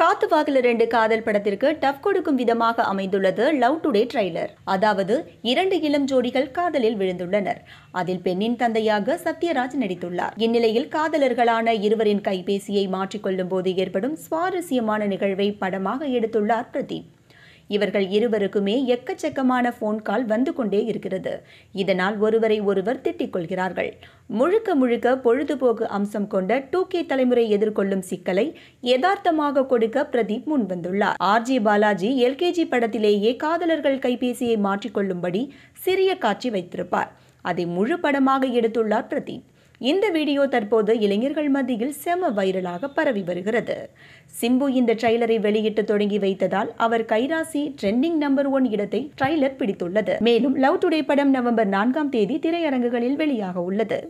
காத்து வாக்கில் ரெண்டு காதல் படத்திற்கு டஃப் கொடுக்கும் விதமாக அமைந்துள்ளது லவ் டுடே ட்ரெய்லர் அதாவது இரண்டு இளம் ஜோடிகள் காதலில் விழுந்துள்ளனர் அதில் பெண்ணின் தந்தையாக சத்யராஜ் நடித்துள்ளார் இந்நிலையில் காதலர்களான இருவரின் கைபேசியை மாற்றிக்கொள்ளும் போது ஏற்படும் சுவாரஸ்யமான நிகழ்வை படமாக எடுத்துள்ளார் பிரதீப் இவர்கள் இருவருக்குமே எக்கச்சக்கமான போன் கால் வந்து கொண்டே இருக்கிறது இதனால் ஒருவரை ஒருவர் திட்டிக் கொள்கிறார்கள் முழுக்க முழுக்க பொழுதுபோக்கு அம்சம் கொண்ட டூ கே தலைமுறை எதிர்கொள்ளும் சிக்கலை யதார்த்தமாக கொடுக்க பிரதீப் முன்வந்துள்ளார் ஆர்ஜி பாலாஜி எல்கேஜி படத்திலேயே காதலர்கள் கைபேசியை மாற்றிக்கொள்ளும்படி சிறிய காட்சி வைத்திருப்பார் அதை முழு படமாக எடுத்துள்ளார் பிரதீப் இந்த வீடியோ தற்போது இளைஞர்கள் மத்தியில் செம வைரலாக பரவி வருகிறது சிம்பு இந்த ட்ரெய்லரை வெளியிட்டு தொடங்கி வைத்ததால் அவர் கைராசி ட்ரெண்டிங் நம்பர் ஒன் இடத்தை ட்ரைலர் பிடித்துள்ளது மேலும் லவ் டுடே படம் நவம்பர் நான்காம் தேதி திரையரங்குகளில் வெளியாக உள்ளது